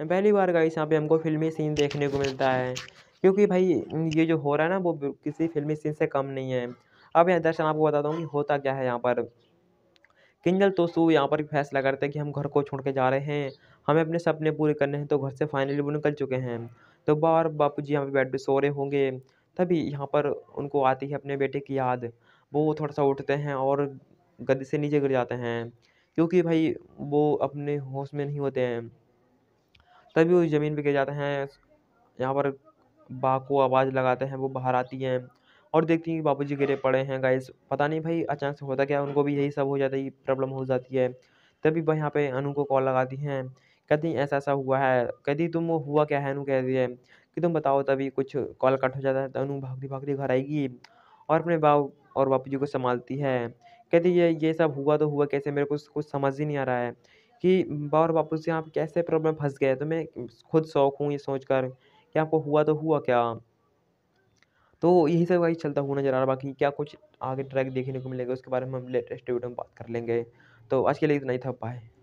पहली बार गाइस यहाँ पे हमको फिल्मी सीन देखने को मिलता है क्योंकि भाई ये जो हो रहा है ना वो किसी फिल्मी सीन से कम नहीं है अब यहाँ दर्शन आपको बताता हूँ कि होता क्या है यहाँ पर किंजल सू यहाँ पर फैसला करते हैं कि हम घर को छोड़ के जा रहे हैं हमें अपने सपने पूरे करने हैं तो घर से फाइनली वो निकल चुके हैं तो बार बापू जी यहाँ पर बेड पर सो रहे होंगे तभी यहाँ पर उनको आती है अपने बेटे की याद वो थोड़ा सा उठते हैं और गद्दी से नीचे गिर जाते हैं क्योंकि भाई वो अपने होश में नहीं होते हैं तभी उस ज़मीन पर गिर जाते हैं यहाँ पर बा को आवाज़ लगाते हैं वो बाहर आती हैं और देखती हैं कि बाबू जी गिरे पड़े हैं गाइस पता नहीं भाई अचानक से होता क्या है उनको भी यही सब हो जाता है प्रॉब्लम हो जाती है तभी वह यहाँ पे अनु को कॉल लगाती हैं कहती ऐसा ऐसा हुआ है कहती तुम वो हुआ क्या है अनु कह दिए कि तुम बताओ तभी कुछ कॉल कट हो जाता है तो अनु भागती भागती घर आएगी और अपने बाप और बापू जी को संभालती है कहती ये ये सब हुआ तो हुआ कैसे मेरे को कुछ समझ ही नहीं आ रहा है कि बाबर और बापू से आप कैसे प्रॉब्लम फंस गए तो मैं खुद शौक हूँ ये सोच कर कि आपको हुआ तो हुआ क्या तो यही सब वही चलता हुआ नजर आ रहा बाकी क्या कुछ आगे ट्रैक देखने को मिलेगा उसके बारे में हम लेटेस्ट वीडियो में बात कर लेंगे तो आज के लिए इतना ही था बाय